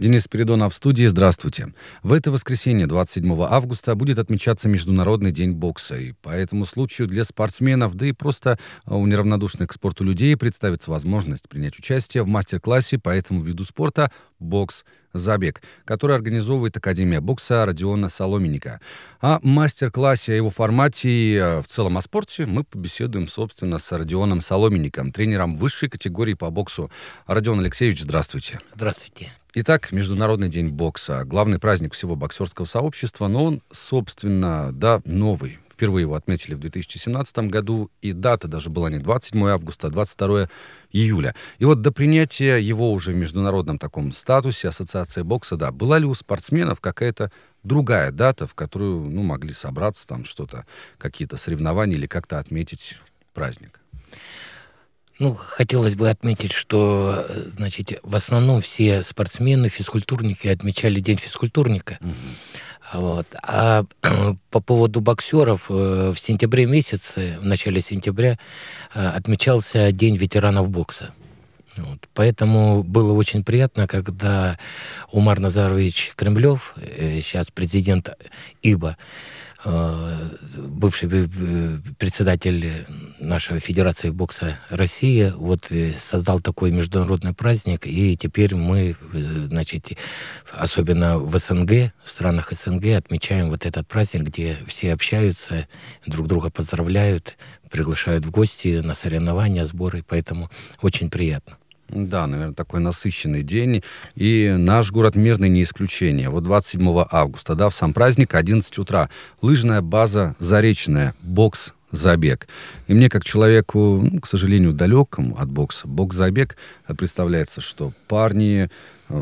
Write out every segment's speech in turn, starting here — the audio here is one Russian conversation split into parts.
Денис Передонов в студии. Здравствуйте. В это воскресенье, 27 августа, будет отмечаться Международный день бокса. И по этому случаю для спортсменов, да и просто э, у неравнодушных к спорту людей представится возможность принять участие в мастер-классе по этому виду спорта «Бокс забег, который организовывает Академия бокса Родиона Соломенника. О мастер-классе, о его формате и э, в целом о спорте мы побеседуем, собственно, с Родионом Соломенником, тренером высшей категории по боксу. Родион Алексеевич, здравствуйте. Здравствуйте. Итак, Международный день бокса. Главный праздник всего боксерского сообщества, но он, собственно, да, новый. Впервые его отметили в 2017 году, и дата даже была не 27 августа, а 22 июля. И вот до принятия его уже в международном таком статусе Ассоциация бокса, да, была ли у спортсменов какая-то другая дата, в которую, ну, могли собраться там что-то, какие-то соревнования или как-то отметить праздник? Ну, хотелось бы отметить, что, значит, в основном все спортсмены, физкультурники отмечали День физкультурника. Угу. Вот. А по поводу боксеров, э, в сентябре месяце, в начале сентября, э, отмечался День ветеранов бокса. Вот. Поэтому было очень приятно, когда Умар Назарович Кремлев, э, сейчас президент ИБА, Э, бывший э, председатель нашей Федерации бокса России вот э, создал такой международный праздник, и теперь мы, значит, особенно в СНГ, в странах СНГ отмечаем вот этот праздник, где все общаются, друг друга поздравляют, приглашают в гости на соревнования, сборы, поэтому очень приятно. Да, наверное, такой насыщенный день. И наш город Мирный не исключение. Вот 27 августа, да, в сам праздник, 11 утра. Лыжная база Заречная, бокс забег. И мне, как человеку, ну, к сожалению, далекому от бокса, бокс-забег э, представляется, что парни э,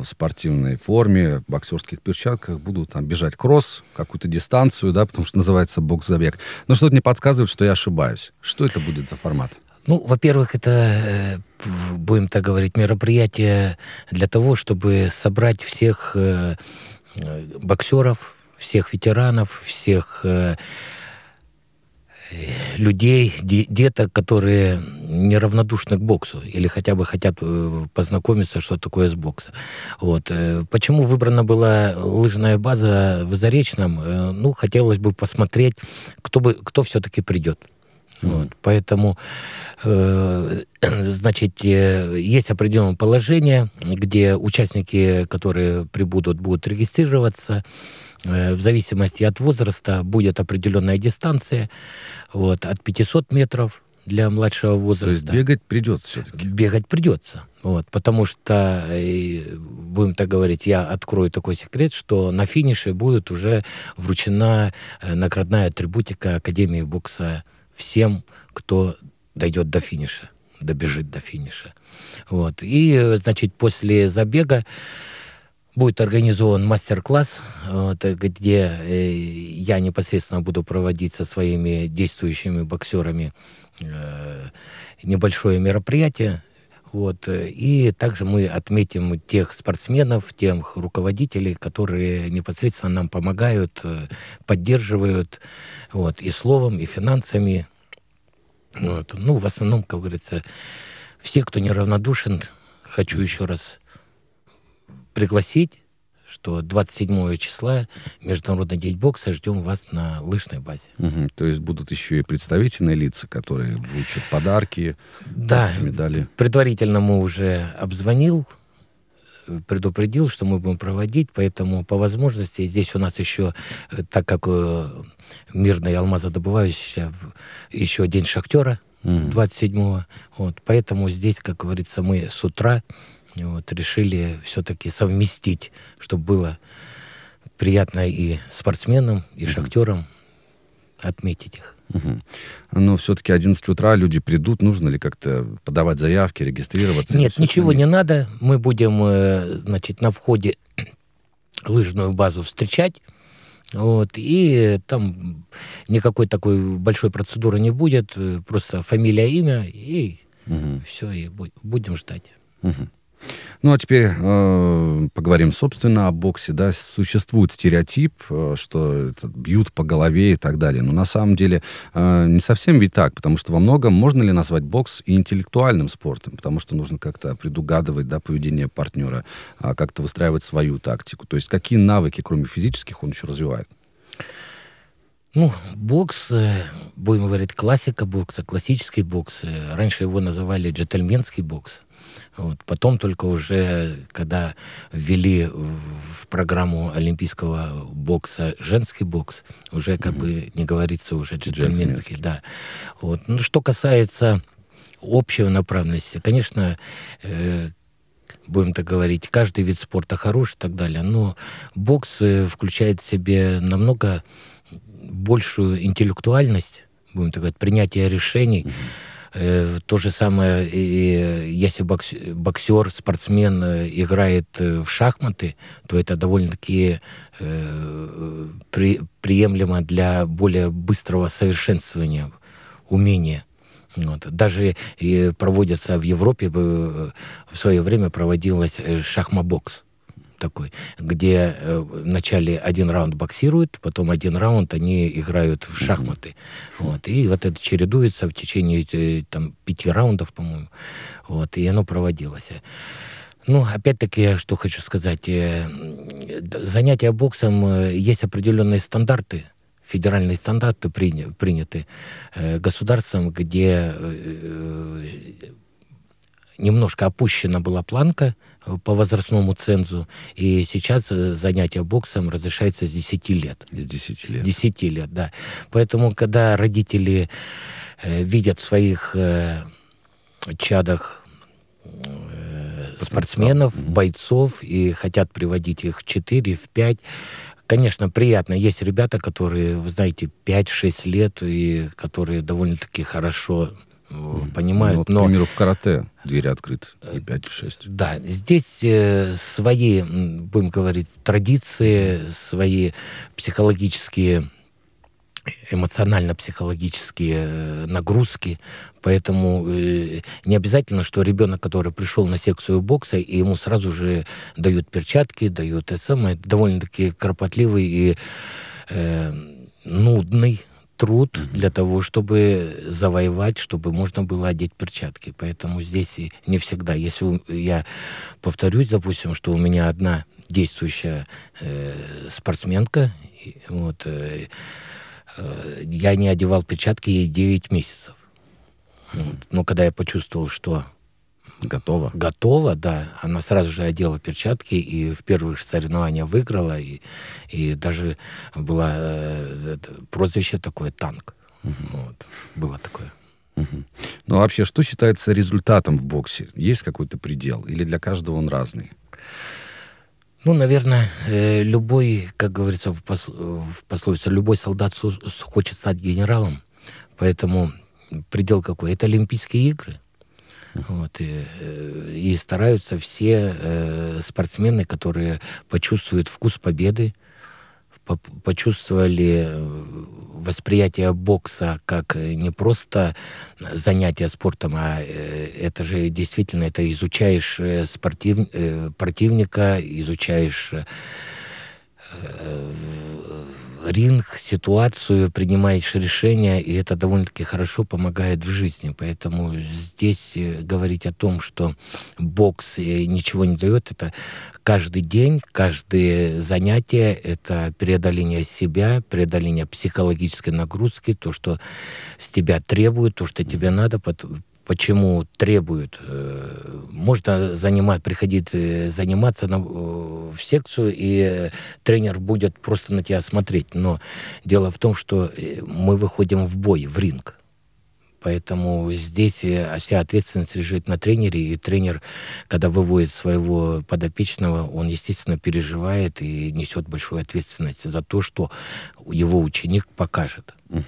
в спортивной форме, в боксерских перчатках будут там бежать кросс, какую-то дистанцию, да, потому что называется бокс-забег. Но что-то мне подсказывает, что я ошибаюсь. Что это будет за формат? Ну, во-первых, это, э, будем так говорить, мероприятие для того, чтобы собрать всех э, э, боксеров, всех ветеранов, всех людей, деток, которые неравнодушны к боксу или хотя бы хотят познакомиться, что такое с боксом. Вот. Почему выбрана была лыжная база в Заречном? Ну, хотелось бы посмотреть, кто, бы, кто все-таки придет. Mm-hmm. Вот, поэтому, э, значит, э, есть определенное положение, где участники, которые прибудут, будут регистрироваться. Э, в зависимости от возраста будет определенная дистанция, вот, от 500 метров для младшего возраста. То есть бегать придется все-таки? Бегать придется. Вот, потому что, э, будем так говорить, я открою такой секрет, что на финише будет уже вручена наградная атрибутика Академии бокса всем, кто дойдет до финиша, добежит до финиша. Вот. И, значит, после забега будет организован мастер-класс, вот, где э, я непосредственно буду проводить со своими действующими боксерами э, небольшое мероприятие вот. Э, и также мы отметим тех спортсменов, тех руководителей, которые непосредственно нам помогают, э, поддерживают вот, и словом, и финансами. Вот. Ну, в основном, как говорится, все, кто неравнодушен, хочу еще раз пригласить что 27 числа Международный день бокса ждем вас на лыжной базе. Угу, то есть будут еще и представительные лица, которые вручат подарки, да, медали. Предварительно мы уже обзвонил, э, предупредил, что мы будем проводить, поэтому по возможности здесь у нас еще, э, так как э, мирные алмазы добывающие, еще день шахтера 27-го, вот, поэтому здесь, как говорится, мы с утра вот, решили все-таки совместить, чтобы было приятно и спортсменам, и угу. шахтерам отметить их. Угу. Но все-таки 11 утра люди придут, нужно ли как-то подавать заявки, регистрироваться? Нет, ничего не надо. Мы будем, э, значит, на входе лыжную базу встречать. Вот, и там никакой такой большой процедуры не будет, э, просто фамилия, имя, и угу. все, и будем ждать. Угу. Ну а теперь э, поговорим, собственно, о боксе. Да, существует стереотип, э, что это, бьют по голове и так далее. Но на самом деле э, не совсем ведь так, потому что во многом можно ли назвать бокс интеллектуальным спортом, потому что нужно как-то предугадывать да, поведение партнера, э, как-то выстраивать свою тактику. То есть какие навыки, кроме физических, он еще развивает? Ну, бокс, э, будем говорить, классика бокса, классический бокс. Э, раньше его называли джентльменский бокс. Вот. Потом только уже, когда ввели в программу олимпийского бокса женский бокс, уже как угу. бы не говорится уже джентльменский, да. Вот. Ну, что касается общего направленности, конечно, э, будем так говорить, каждый вид спорта хорош и так далее, но бокс э, включает в себе намного большую интеллектуальность, будем так говорить, принятие решений. Угу Э, то же самое, и если боксер, спортсмен э, играет э, в шахматы, то это довольно-таки приемлемо для более быстрого совершенствования умения. Вот. Даже и проводятся в Европе, в свое время проводилась шахмобокс такой, где э, вначале один раунд боксируют, потом один раунд они играют в шахматы. Вот, и вот это чередуется в течение э, там, пяти раундов, по-моему. Вот, и оно проводилось. Ну, опять-таки, что хочу сказать, э, занятия боксом, э, есть определенные стандарты, федеральные стандарты приня- приняты государством, где немножко опущена была планка, Э, по возрастному цензу. И сейчас э, занятие боксом разрешается с 10 лет. С 10 лет. С 10 лет, да. Поэтому, когда родители э, видят в своих э, чадах э, спортсменов, mm-hmm. бойцов и хотят приводить их в 4, в 5, конечно, приятно. Есть ребята, которые, вы знаете, 5-6 лет, и которые довольно-таки хорошо понимают. Ну, вот, но... К примеру, в карате двери открыты, и 5, и 6. Э, да, здесь э, свои, будем говорить, традиции, свои психологические эмоционально-психологические э, нагрузки, поэтому э, не обязательно, что ребенок, который пришел на секцию бокса, и ему сразу же дают перчатки, дают СМ, самое довольно-таки кропотливый и э, нудный труд для того, чтобы завоевать, чтобы можно было одеть перчатки. Поэтому здесь не всегда. Если я повторюсь, допустим, что у меня одна действующая э, спортсменка, вот, э, э, я не одевал перчатки ей 9 месяцев. Вот. Но когда я почувствовал, что Готова? Готова, да. Она сразу же одела перчатки и в первых соревнованиях выиграла. И, и даже было э, прозвище такое «танк». Угу. Вот, было такое. Угу. Ну, а вообще, что считается результатом в боксе? Есть какой-то предел? Или для каждого он разный? Ну, наверное, э, любой, как говорится в, в пословице, любой солдат хочет стать генералом. Поэтому предел какой? Это Олимпийские игры – вот, и, э, и стараются все э, спортсмены, которые почувствуют вкус победы, по почувствовали э, восприятие бокса как э, не просто занятие спортом, а это же действительно, это изучаешь спортив, противника, изучаешь ринг, ситуацию, принимаешь решения, и это довольно-таки хорошо помогает в жизни. Поэтому здесь э, говорить о том, что бокс э, ничего не дает, это каждый день, каждое занятие, это преодоление себя, преодоление психологической нагрузки, то, что с тебя требует то, что тебе надо, почему требуют. Э, Можно а, занимать, приходить э, заниматься на, э, в секцию, и тренер будет просто на тебя смотреть. Но дело в том, что мы выходим в бой, в ринг. Поэтому здесь вся ответственность лежит на тренере, и тренер, когда выводит своего подопечного, он, естественно, переживает и несет большую ответственность за то, что его ученик покажет. Угу.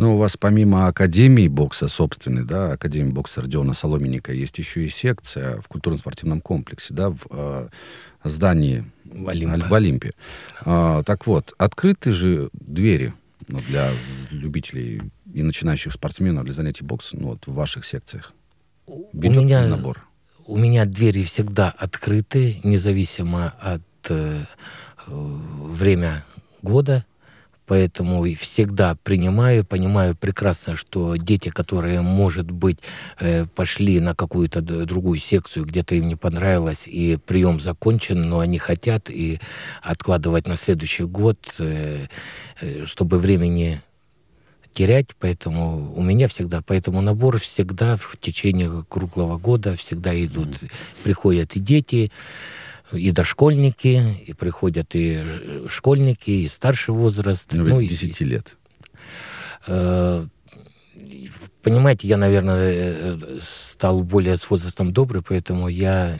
Ну, у вас помимо Академии бокса собственной, да, Академии бокса Родиона Соломенника, есть еще и секция в культурно-спортивном комплексе, да, в э, здании Олимп. в Олимпе. А, так вот, открыты же двери ну, для любителей и начинающих спортсменов для занятий боксом ну, вот, в ваших секциях. Берется у меня, набор. У меня двери всегда открыты, независимо от э, э время года – поэтому всегда принимаю, понимаю прекрасно, что дети, которые, может быть, э, пошли на какую-то другую секцию, где-то им не понравилось, и прием закончен, но они хотят и откладывать на следующий год, э, э, чтобы времени терять, поэтому у меня всегда, поэтому набор всегда в течение круглого года всегда идут, mm-hmm. приходят и дети, и дошкольники, и приходят и школьники, и старший возраст. Ну, ну с 10 и, лет. Э, понимаете, я, наверное, э, стал более с возрастом добрый, поэтому я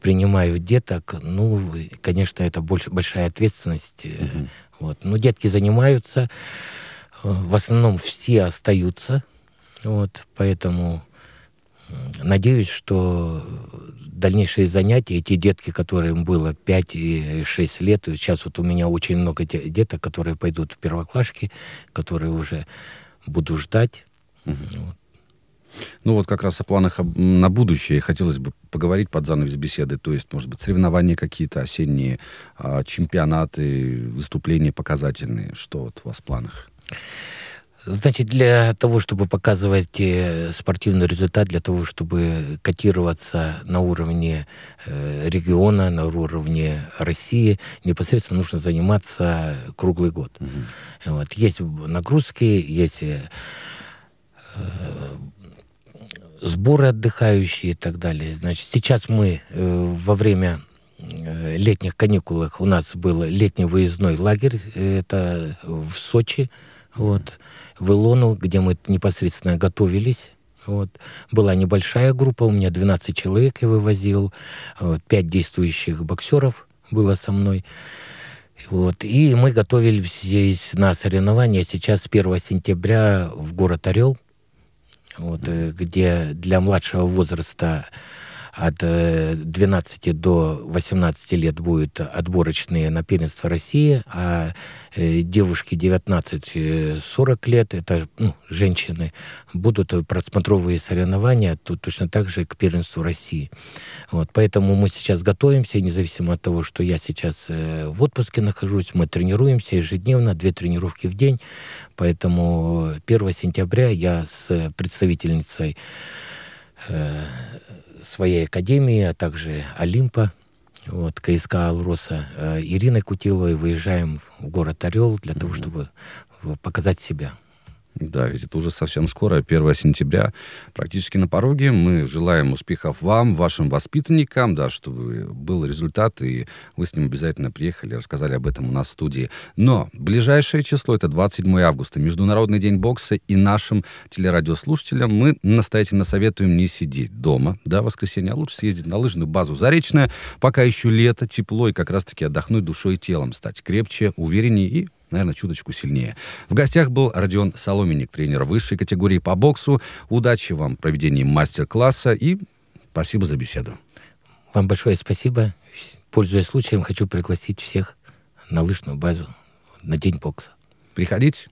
принимаю деток. Ну, конечно, это больш, большая ответственность. Угу. Вот. Но детки занимаются. Э, в основном все остаются. Вот, поэтому надеюсь, что дальнейшие занятия, эти детки, которым было 5 и 6 лет, сейчас вот у меня очень много деток, которые пойдут в первоклашки, которые уже буду ждать. Угу. Вот. Ну вот как раз о планах на будущее хотелось бы поговорить под занавес беседы, то есть, может быть, соревнования какие-то, осенние а, чемпионаты, выступления показательные, что вот у вас в планах? Значит, для того, чтобы показывать э, спортивный результат, для того, чтобы котироваться на уровне э, региона, на уровне России, непосредственно нужно заниматься круглый год. Угу. Вот. Есть нагрузки, есть э, сборы отдыхающие и так далее. Значит, сейчас мы э, во время летних каникулах у нас был летний выездной лагерь, это в Сочи, вот. В Илону, где мы непосредственно готовились, вот. Была небольшая группа, у меня 12 человек я вывозил, вот, 5 действующих боксеров было со мной. Вот. И мы готовились здесь на соревнования сейчас 1 сентября в город Орел, вот, э, где для младшего возраста от 12 э, до 18 лет будут отборочные на первенство России, а э, девушки 19-40 э, лет, это ну, женщины, будут просмотровые соревнования тут точно так же к первенству России. Вот, поэтому мы сейчас готовимся, независимо от того, что я сейчас в отпуске нахожусь, мы тренируемся ежедневно, две тренировки в день, поэтому 1 сентября я с представительницей своей академии, а также Олимпа, вот, КСК «Алроса» э, Ириной Кутиловой выезжаем в город Орел для mm-hmm. того, чтобы э, показать себя. Да, ведь это уже совсем скоро, 1 сентября, практически на пороге. Мы желаем успехов вам, вашим воспитанникам, да, чтобы был результат, и вы с ним обязательно приехали, рассказали об этом у нас в студии. Но ближайшее число — это 27 августа, Международный день бокса, и нашим телерадиослушателям мы настоятельно советуем не сидеть дома, да, воскресенья а лучше съездить на лыжную базу Заречная, пока еще лето, тепло, и как раз-таки отдохнуть душой и телом, стать крепче, увереннее и наверное, чуточку сильнее. В гостях был Родион Соломенник, тренер высшей категории по боксу. Удачи вам в проведении мастер-класса и спасибо за беседу. Вам большое спасибо. Пользуясь случаем, хочу пригласить всех на лыжную базу на день бокса. Приходите.